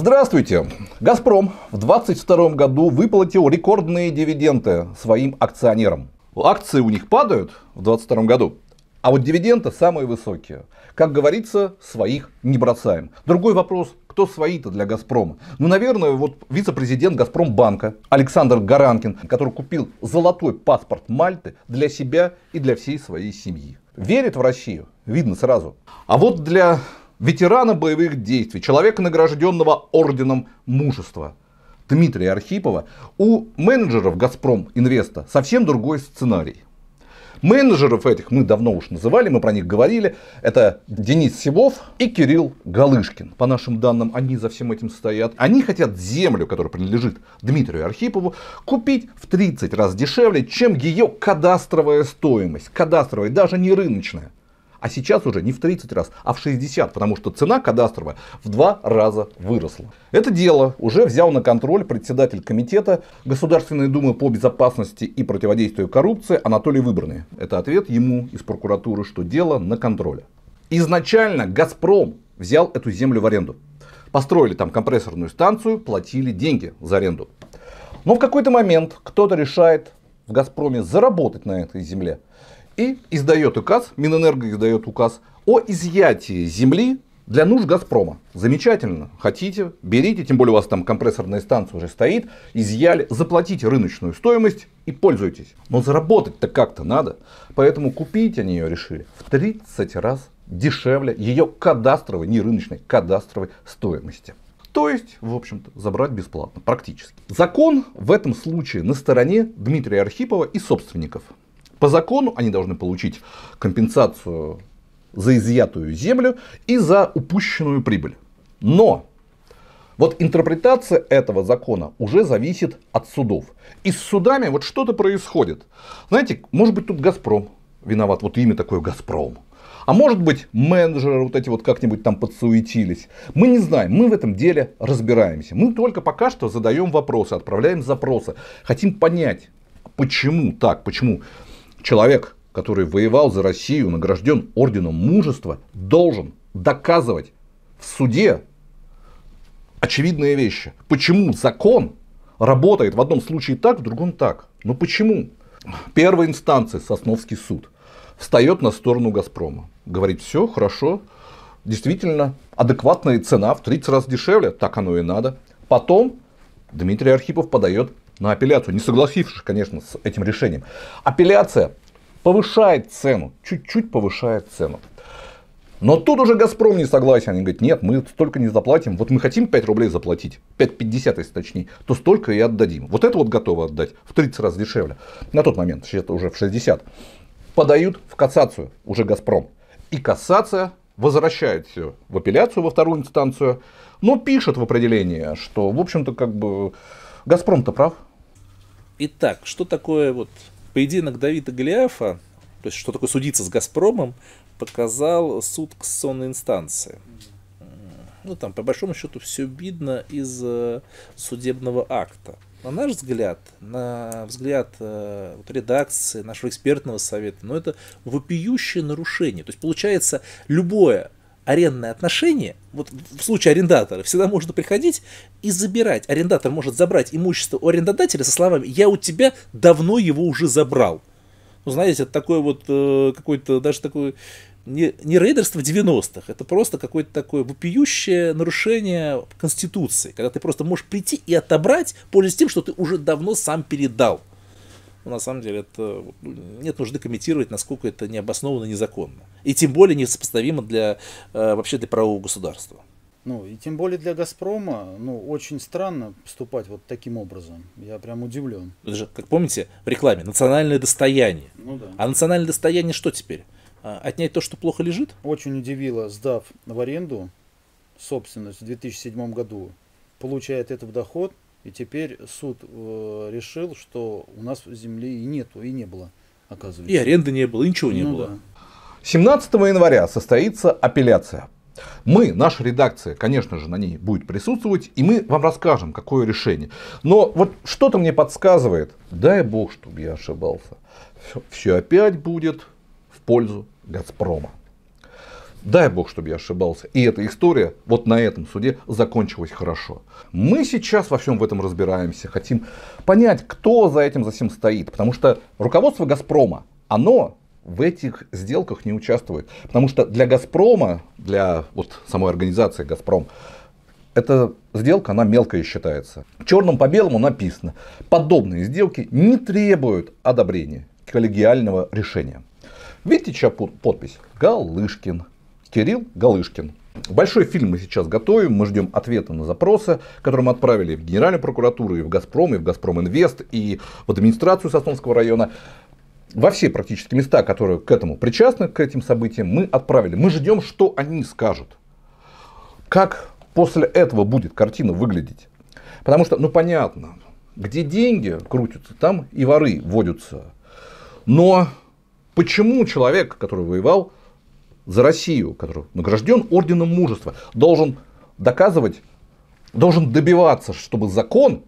Здравствуйте! «Газпром» в 2022 году выплатил рекордные дивиденды своим акционерам. Акции у них падают в 2022 году, а вот дивиденды самые высокие. Как говорится, своих не бросаем. Другой вопрос, кто свои-то для «Газпрома»? Ну, наверное, вот вице-президент «Газпромбанка» Александр Гаранкин, который купил золотой паспорт Мальты для себя и для всей своей семьи. Верит в Россию, видно сразу. А вот для ветерана боевых действий, человека, награжденного орденом мужества Дмитрия Архипова, у менеджеров «Газпром Инвеста» совсем другой сценарий. Менеджеров этих мы давно уж называли, мы про них говорили. Это Денис Силов и Кирилл Галышкин. По нашим данным, они за всем этим стоят. Они хотят землю, которая принадлежит Дмитрию Архипову, купить в 30 раз дешевле, чем ее кадастровая стоимость. Кадастровая, даже не рыночная. А сейчас уже не в 30 раз, а в 60, потому что цена кадастровая в два раза выросла. Это дело уже взял на контроль председатель комитета Государственной Думы по безопасности и противодействию коррупции Анатолий Выборный. Это ответ ему из прокуратуры, что дело на контроле. Изначально «Газпром» взял эту землю в аренду. Построили там компрессорную станцию, платили деньги за аренду. Но в какой-то момент кто-то решает в «Газпроме» заработать на этой земле и издает указ, Минэнерго издает указ о изъятии земли для нужд Газпрома. Замечательно. Хотите, берите, тем более у вас там компрессорная станция уже стоит, изъяли, заплатите рыночную стоимость и пользуйтесь. Но заработать-то как-то надо. Поэтому купить они ее решили в 30 раз дешевле ее кадастровой, не рыночной, кадастровой стоимости. То есть, в общем-то, забрать бесплатно, практически. Закон в этом случае на стороне Дмитрия Архипова и собственников. По закону они должны получить компенсацию за изъятую землю и за упущенную прибыль. Но вот интерпретация этого закона уже зависит от судов. И с судами вот что-то происходит. Знаете, может быть тут Газпром виноват, вот имя такое Газпром. А может быть, менеджеры вот эти вот как-нибудь там подсуетились. Мы не знаем, мы в этом деле разбираемся. Мы только пока что задаем вопросы, отправляем запросы. Хотим понять, почему так, почему человек, который воевал за Россию, награжден орденом мужества, должен доказывать в суде очевидные вещи. Почему закон работает в одном случае так, в другом так? Ну почему? Первая инстанция, Сосновский суд, встает на сторону Газпрома. Говорит, все хорошо, действительно, адекватная цена в 30 раз дешевле, так оно и надо. Потом Дмитрий Архипов подает на апелляцию, не согласившись, конечно, с этим решением. Апелляция повышает цену, чуть-чуть повышает цену. Но тут уже «Газпром» не согласен. Они говорят, нет, мы столько не заплатим. Вот мы хотим 5 рублей заплатить, 5,50 если точнее, то столько и отдадим. Вот это вот готовы отдать в 30 раз дешевле. На тот момент, сейчас уже в 60. Подают в кассацию уже «Газпром». И кассация возвращает все в апелляцию, во вторую инстанцию, но пишет в определении, что, в общем-то, как бы «Газпром»-то прав, Итак, что такое вот поединок Давида Голиафа, то есть что такое судиться с «Газпромом», показал суд кассонной инстанции. Ну, там, по большому счету, все видно из э, судебного акта. На наш взгляд, на взгляд э, вот редакции, нашего экспертного совета, ну, это вопиющее нарушение. То есть, получается, любое арендное отношение, вот в случае арендатора, всегда можно приходить и забирать. Арендатор может забрать имущество у арендодателя со словами «я у тебя давно его уже забрал». Ну, знаете, это такое вот, э, какой-то даже такой не, не рейдерство 90-х, это просто какое-то такое вопиющее нарушение Конституции, когда ты просто можешь прийти и отобрать, пользуясь тем, что ты уже давно сам передал но ну, на самом деле это нет нужды комментировать, насколько это необоснованно, незаконно. И тем более несопоставимо для, э, вообще для правового государства. Ну, и тем более для «Газпрома», ну, очень странно поступать вот таким образом. Я прям удивлен. Это же, как помните, в рекламе «национальное достояние». Ну да. А национальное достояние что теперь? А, отнять то, что плохо лежит? Очень удивило, сдав в аренду собственность в 2007 году, получает этот доход – и теперь суд э, решил, что у нас земли и нету, и не было, оказывается. И аренды не было, и ничего не ну, было. Да. 17 января состоится апелляция. Мы, наша редакция, конечно же, на ней будет присутствовать, и мы вам расскажем, какое решение. Но вот что-то мне подсказывает, дай бог, чтобы я ошибался, все, все опять будет в пользу Газпрома. Дай бог, чтобы я ошибался. И эта история вот на этом суде закончилась хорошо. Мы сейчас во всем в этом разбираемся, хотим понять, кто за этим за всем стоит. Потому что руководство «Газпрома», оно в этих сделках не участвует. Потому что для «Газпрома», для вот самой организации «Газпром», эта сделка, она мелкая считается. Черным по белому написано, подобные сделки не требуют одобрения коллегиального решения. Видите, чья подпись? Галышкин, Кирилл Галышкин. Большой фильм мы сейчас готовим, мы ждем ответа на запросы, которые мы отправили в Генеральную прокуратуру, и в «Газпром», и в «Газпром Инвест», и в администрацию Сосновского района. Во все практически места, которые к этому причастны, к этим событиям, мы отправили. Мы ждем, что они скажут. Как после этого будет картина выглядеть? Потому что, ну понятно, где деньги крутятся, там и воры водятся. Но почему человек, который воевал за Россию, который награжден орденом мужества, должен доказывать, должен добиваться, чтобы закон,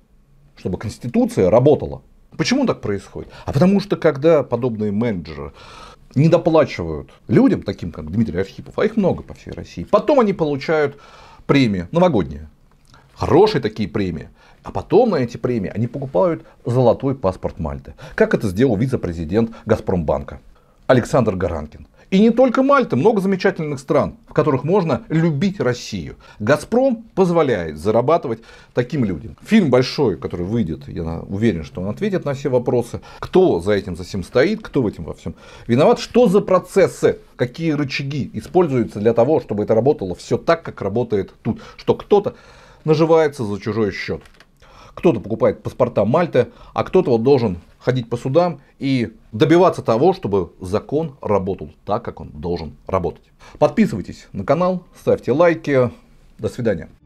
чтобы Конституция работала. Почему так происходит? А потому что когда подобные менеджеры недоплачивают людям, таким как Дмитрий Архипов, а их много по всей России, потом они получают премии новогодние, хорошие такие премии, а потом на эти премии они покупают золотой паспорт Мальты, как это сделал вице-президент Газпромбанка Александр Гаранкин. И не только Мальта, много замечательных стран, в которых можно любить Россию. «Газпром» позволяет зарабатывать таким людям. Фильм большой, который выйдет, я уверен, что он ответит на все вопросы. Кто за этим за всем стоит, кто в этом во всем виноват, что за процессы, какие рычаги используются для того, чтобы это работало все так, как работает тут. Что кто-то наживается за чужой счет кто-то покупает паспорта Мальты, а кто-то вот должен ходить по судам и добиваться того, чтобы закон работал так, как он должен работать. Подписывайтесь на канал, ставьте лайки. До свидания.